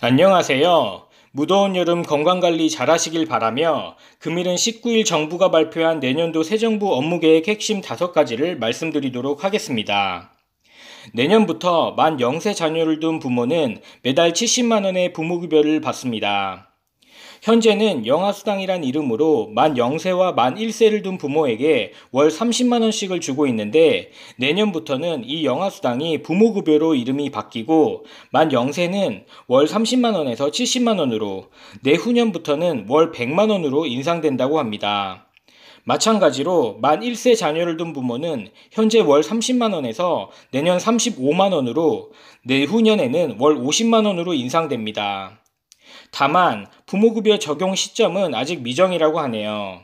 안녕하세요. 무더운 여름 건강관리 잘하시길 바라며 금일은 19일 정부가 발표한 내년도 새 정부 업무계획 핵심 5가지를 말씀드리도록 하겠습니다. 내년부터 만 0세 자녀를 둔 부모는 매달 70만원의 부모급여를 받습니다. 현재는 영아수당이란 이름으로 만 0세와 만 1세를 둔 부모에게 월 30만원씩을 주고 있는데 내년부터는 이 영아수당이 부모급여로 이름이 바뀌고 만 0세는 월 30만원에서 70만원으로 내후년부터는 월 100만원으로 인상된다고 합니다. 마찬가지로 만 1세 자녀를 둔 부모는 현재 월 30만원에서 내년 35만원으로 내후년에는 월 50만원으로 인상됩니다. 다만 부모급여 적용 시점은 아직 미정이라고 하네요.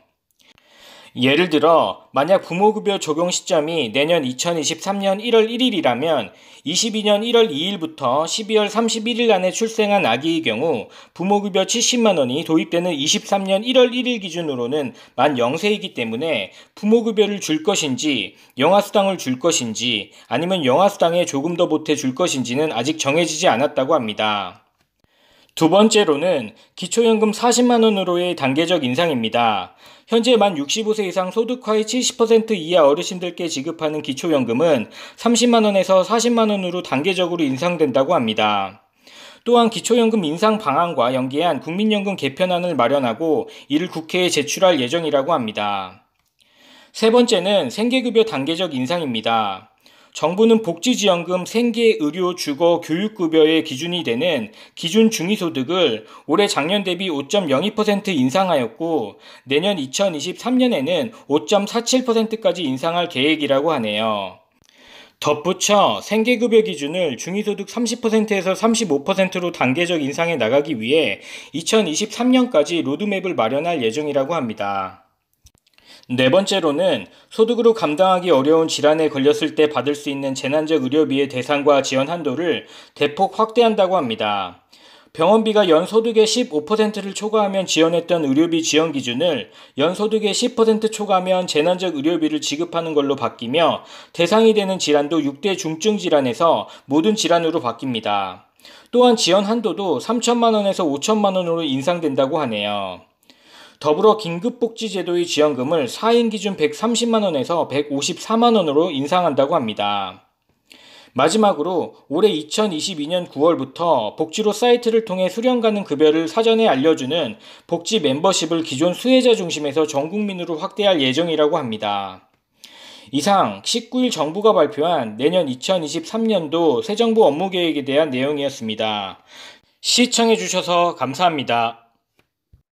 예를 들어 만약 부모급여 적용 시점이 내년 2023년 1월 1일이라면 22년 1월 2일부터 12월 31일 안에 출생한 아기의 경우 부모급여 70만 원이 도입되는 23년 1월 1일 기준으로는 만 0세이기 때문에 부모급여를 줄 것인지 영아수당을 줄 것인지 아니면 영아수당에 조금 더 보태 줄 것인지는 아직 정해지지 않았다고 합니다. 두 번째로는 기초연금 40만 원으로의 단계적 인상입니다. 현재 만 65세 이상 소득화의 70% 이하 어르신들께 지급하는 기초연금은 30만 원에서 40만 원으로 단계적으로 인상된다고 합니다. 또한 기초연금 인상 방안과 연계한 국민연금 개편안을 마련하고 이를 국회에 제출할 예정이라고 합니다. 세 번째는 생계급여 단계적 인상입니다. 정부는 복지지원금 생계, 의료, 주거, 교육급여의 기준이 되는 기준 중위소득을 올해 작년 대비 5.02% 인상하였고 내년 2023년에는 5.47%까지 인상할 계획이라고 하네요. 덧붙여 생계급여 기준을 중위소득 30%에서 35%로 단계적 인상해 나가기 위해 2023년까지 로드맵을 마련할 예정이라고 합니다. 네 번째로는 소득으로 감당하기 어려운 질환에 걸렸을 때 받을 수 있는 재난적 의료비의 대상과 지원 한도를 대폭 확대한다고 합니다. 병원비가 연소득의 15%를 초과하면 지원했던 의료비 지원 기준을 연소득의 10% 초과하면 재난적 의료비를 지급하는 걸로 바뀌며 대상이 되는 질환도 6대 중증 질환에서 모든 질환으로 바뀝니다. 또한 지원 한도도 3천만 원에서 5천만 원으로 인상된다고 하네요. 더불어 긴급복지제도의 지원금을 4인 기준 130만원에서 154만원으로 인상한다고 합니다. 마지막으로 올해 2022년 9월부터 복지로 사이트를 통해 수령 가능 급여를 사전에 알려주는 복지 멤버십을 기존 수혜자 중심에서 전 국민으로 확대할 예정이라고 합니다. 이상 19일 정부가 발표한 내년 2023년도 새정부 업무 계획에 대한 내용이었습니다. 시청해주셔서 감사합니다.